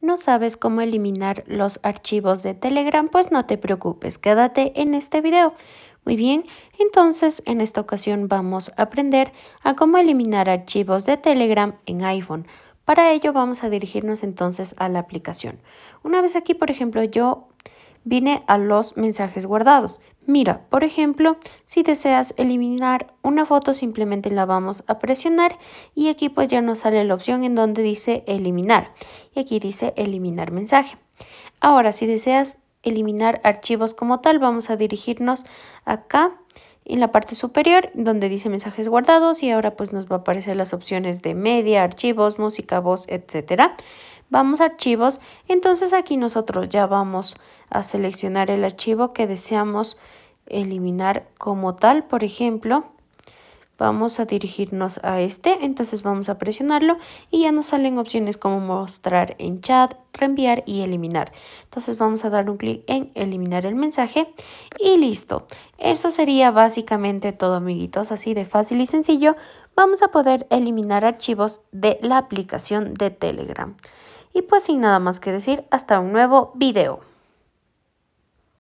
no sabes cómo eliminar los archivos de Telegram, pues no te preocupes, quédate en este video. Muy bien, entonces en esta ocasión vamos a aprender a cómo eliminar archivos de Telegram en iPhone. Para ello vamos a dirigirnos entonces a la aplicación. Una vez aquí, por ejemplo, yo Vine a los mensajes guardados. Mira, por ejemplo, si deseas eliminar una foto simplemente la vamos a presionar y aquí pues ya nos sale la opción en donde dice eliminar y aquí dice eliminar mensaje. Ahora si deseas eliminar archivos como tal vamos a dirigirnos acá en la parte superior donde dice mensajes guardados y ahora pues nos va a aparecer las opciones de media, archivos, música, voz, etcétera. Vamos a archivos, entonces aquí nosotros ya vamos a seleccionar el archivo que deseamos eliminar como tal, por ejemplo, vamos a dirigirnos a este, entonces vamos a presionarlo y ya nos salen opciones como mostrar en chat, reenviar y eliminar. Entonces vamos a dar un clic en eliminar el mensaje y listo. Eso sería básicamente todo amiguitos, así de fácil y sencillo vamos a poder eliminar archivos de la aplicación de Telegram. Y pues sin nada más que decir, hasta un nuevo video.